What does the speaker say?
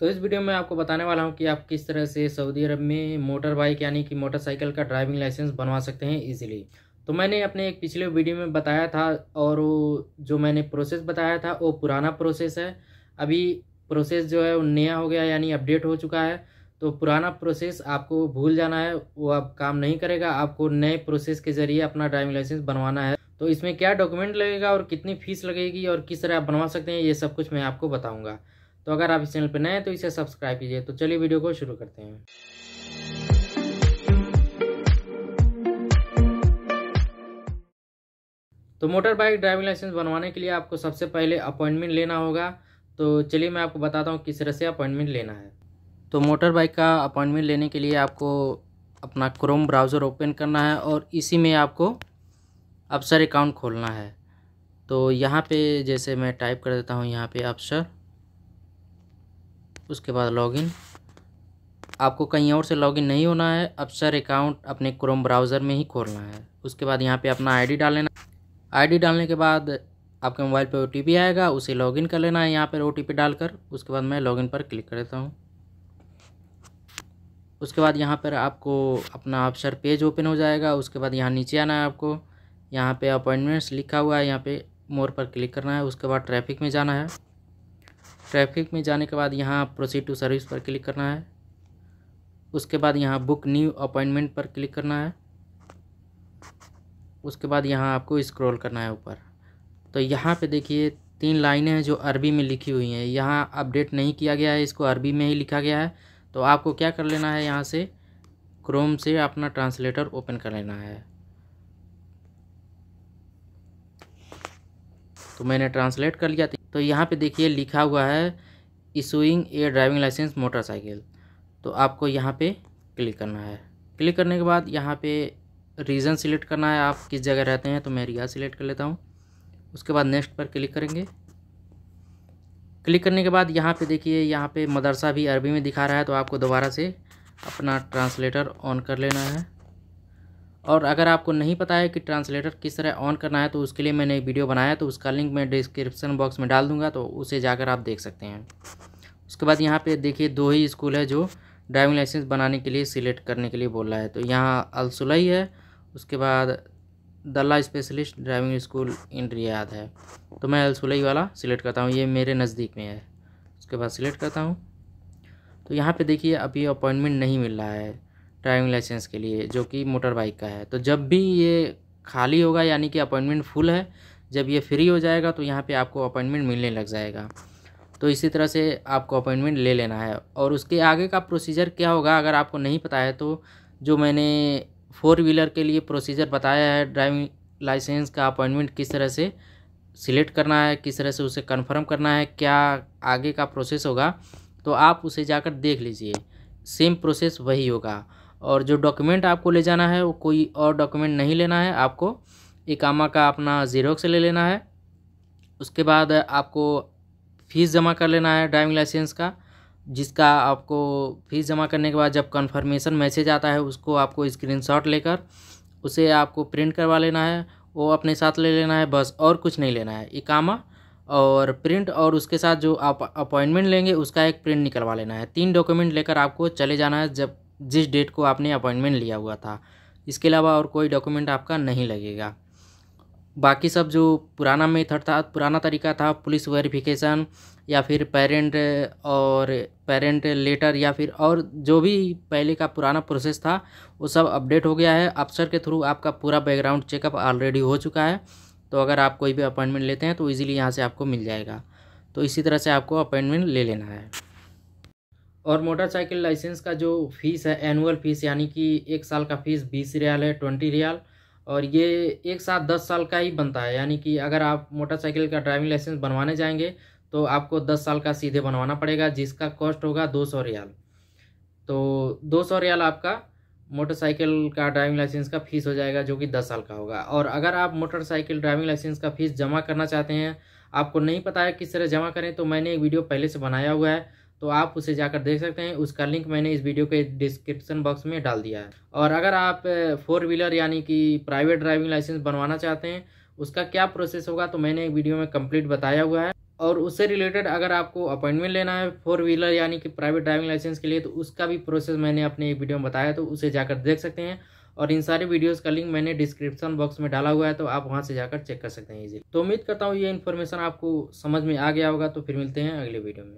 तो इस वीडियो में आपको बताने वाला हूं कि आप किस तरह से सऊदी अरब में मोटर बाइक यानी कि मोटरसाइकिल का ड्राइविंग लाइसेंस बनवा सकते हैं इजीली तो मैंने अपने एक पिछले वीडियो में बताया था और वो जो मैंने प्रोसेस बताया था वो पुराना प्रोसेस है अभी प्रोसेस जो है वो नया हो गया यानी अपडेट हो चुका है तो पुराना प्रोसेस आपको भूल जाना है वो अब काम नहीं करेगा आपको नए प्रोसेस के ज़रिए अपना ड्राइविंग लाइसेंस बनवाना है तो इसमें क्या डॉक्यूमेंट लगेगा और कितनी फीस लगेगी और किस तरह आप बनवा सकते हैं ये सब कुछ मैं आपको बताऊँगा तो अगर आप इस चैनल पर नए हैं तो इसे सब्सक्राइब कीजिए तो चलिए वीडियो को शुरू करते हैं तो मोटर बाइक ड्राइविंग लाइसेंस बनवाने के लिए आपको सबसे पहले अपॉइंटमेंट लेना होगा तो चलिए मैं आपको बताता हूँ किस तरह से अपॉइंटमेंट लेना है तो मोटर बाइक का अपॉइंटमेंट लेने के लिए आपको अपना क्रोम ब्राउज़र ओपन करना है और इसी में आपको अफसर अकाउंट खोलना है तो यहाँ पे जैसे मैं टाइप कर देता हूँ यहाँ पे अफसर उसके बाद लॉगिन आपको कहीं और से लॉगिन नहीं होना है अब सर अकाउंट अपने क्रोम ब्राउज़र में ही खोलना है उसके बाद यहाँ पे अपना आईडी डाल लेना आईडी डालने के बाद आपके मोबाइल पे ओ आएगा उसे लॉगिन कर लेना है यहाँ पर ओटीपी डालकर उसके बाद मैं लॉगिन पर क्लिक कर देता हूँ उसके बाद यहाँ पर आपको अपना अफसर पेज ओपन हो जाएगा उसके बाद यहाँ नीचे आना है आपको यहाँ पे अपॉइंटमेंट्स लिखा हुआ है यहाँ पे मोर पर क्लिक करना है उसके बाद ट्रैफिक में जाना है ट्रैफिक में जाने के बाद यहाँ प्रोसीड टू सर्विस पर क्लिक करना है उसके बाद यहाँ बुक न्यू अपॉइंटमेंट पर क्लिक करना है उसके बाद यहाँ आपको स्क्रॉल करना है ऊपर तो यहाँ पे देखिए तीन लाइनें हैं जो अरबी में लिखी हुई हैं यहाँ अपडेट नहीं किया गया है इसको अरबी में ही लिखा गया है तो आपको क्या कर लेना है यहाँ से क्रोम से अपना ट्रांसलेटर ओपन कर लेना है तो मैंने ट्रांसलेट कर लिया तो यहाँ पे देखिए लिखा हुआ है issuing a driving licence motorcycle तो आपको यहाँ पे क्लिक करना है क्लिक करने के बाद यहाँ पे रीज़न सिलेक्ट करना है आप किस जगह रहते हैं तो मैं रिया सिलेक्ट कर लेता हूँ उसके बाद नेक्स्ट पर क्लिक करेंगे क्लिक करने के बाद यहाँ पे देखिए यहाँ पे मदरसा भी अरबी में दिखा रहा है तो आपको दोबारा से अपना ट्रांसलेटर ऑन कर लेना है और अगर आपको नहीं पता है कि ट्रांसलेटर किस तरह ऑन करना है तो उसके लिए मैंने एक वीडियो बनाया तो उसका लिंक मैं डिस्क्रिप्शन बॉक्स में डाल दूंगा तो उसे जाकर आप देख सकते हैं उसके बाद यहाँ पे देखिए दो ही स्कूल है जो ड्राइविंग लाइसेंस बनाने के लिए सिलेक्ट करने के लिए बोल रहा है तो यहाँ अलसुलई है उसके बाद Dallah specialist driving school in Riyadh है तो मैं अलसुलई वाला सिलेक्ट करता हूँ ये मेरे नज़दीक में है उसके बाद सिलेक्ट करता हूँ तो यहाँ पर देखिए अभी अपॉइंटमेंट नहीं मिल रहा है ड्राइविंग लाइसेंस के लिए जो कि मोटर बाइक का है तो जब भी ये खाली होगा यानी कि अपॉइंटमेंट फुल है जब ये फ्री हो जाएगा तो यहाँ पे आपको अपॉइंटमेंट मिलने लग जाएगा तो इसी तरह से आपको अपॉइंटमेंट ले लेना है और उसके आगे का प्रोसीजर क्या होगा अगर आपको नहीं पता है तो जो मैंने फोर व्हीलर के लिए प्रोसीजर बताया है ड्राइविंग लाइसेंस का अपॉइंटमेंट किस तरह से सिलेक्ट करना है किस तरह से उसे कन्फर्म करना है क्या आगे का प्रोसेस होगा तो आप उसे जाकर देख लीजिए सेम प्रोसेस वही होगा और जो डॉक्यूमेंट आपको ले जाना है वो कोई और डॉक्यूमेंट नहीं लेना है आपको इकामा का अपना जीरोक्स ले लेना है उसके बाद आपको फ़ीस जमा कर लेना है ड्राइविंग लाइसेंस का जिसका आपको फ़ीस जमा करने के बाद जब कन्फर्मेशन मैसेज आता है उसको आपको स्क्रीनशॉट लेकर उसे आपको प्रिंट करवा लेना है वो अपने साथ ले लेना है बस और कुछ नहीं लेना है इकामा और प्रिंट और उसके साथ जो आप अपॉइंटमेंट लेंगे उसका एक प्रिंट निकलवा लेना है तीन डॉक्यूमेंट लेकर आपको चले जाना है जब जिस डेट को आपने अपॉइंटमेंट लिया हुआ था इसके अलावा और कोई डॉक्यूमेंट आपका नहीं लगेगा बाकी सब जो पुराना मेथड था पुराना तरीका था पुलिस वेरिफिकेशन या फिर पेरेंट और पेरेंट लेटर या फिर और जो भी पहले का पुराना प्रोसेस था वो सब अपडेट हो गया है अफसर के थ्रू आपका पूरा बैकग्राउंड चेकअप ऑलरेडी हो चुका है तो अगर आप कोई भी अपॉइंटमेंट लेते हैं तो इजीली यहाँ से आपको मिल जाएगा तो इसी तरह से आपको अपॉइंटमेंट ले लेना है और मोटरसाइकिल लाइसेंस का जो फीस है एनुअल फीस यानी कि एक साल का फीस बीस रियाल है ट्वेंटी रियाल और ये एक साथ दस साल का ही बनता है यानी कि अगर आप मोटरसाइकिल का ड्राइविंग लाइसेंस बनवाने जाएंगे तो आपको दस साल का सीधे बनवाना पड़ेगा जिसका कॉस्ट होगा दो सौ रियाल तो दो सौ रियाल आपका मोटरसाइकिल का ड्राइविंग लाइसेंस का फ़ीस हो जाएगा जो कि दस साल का होगा और अगर आप मोटरसाइकिल ड्राइविंग लाइसेंस का फ़ीस जमा करना चाहते हैं आपको नहीं पता है किस तरह जमा करें तो मैंने एक वीडियो पहले से बनाया हुआ है तो आप उसे जाकर देख सकते हैं उसका लिंक मैंने इस वीडियो के डिस्क्रिप्शन बॉक्स में डाल दिया है और अगर आप फोर व्हीलर यानी कि प्राइवेट ड्राइविंग लाइसेंस बनवाना चाहते हैं उसका क्या प्रोसेस होगा तो मैंने एक वीडियो में कंप्लीट बताया हुआ है और उससे रिलेटेड अगर आपको अपॉइंटमेंट लेना है फोर व्हीलर यानी कि प्राइवेट ड्राइविंग लाइसेंस के लिए तो उसका भी प्रोसेस मैंने अपने एक वीडियो में बताया तो उसे जाकर देख सकते हैं और इन सारे वीडियोस का लिंक मैंने डिस्क्रिप्शन बॉक्स में डाला हुआ है तो आप वहां से जाकर चेक कर सकते हैं इजी तो उम्मीद करता हूँ ये इन्फॉर्मेशन आपको समझ में आ गया होगा तो फिर मिलते हैं अगले वीडियो में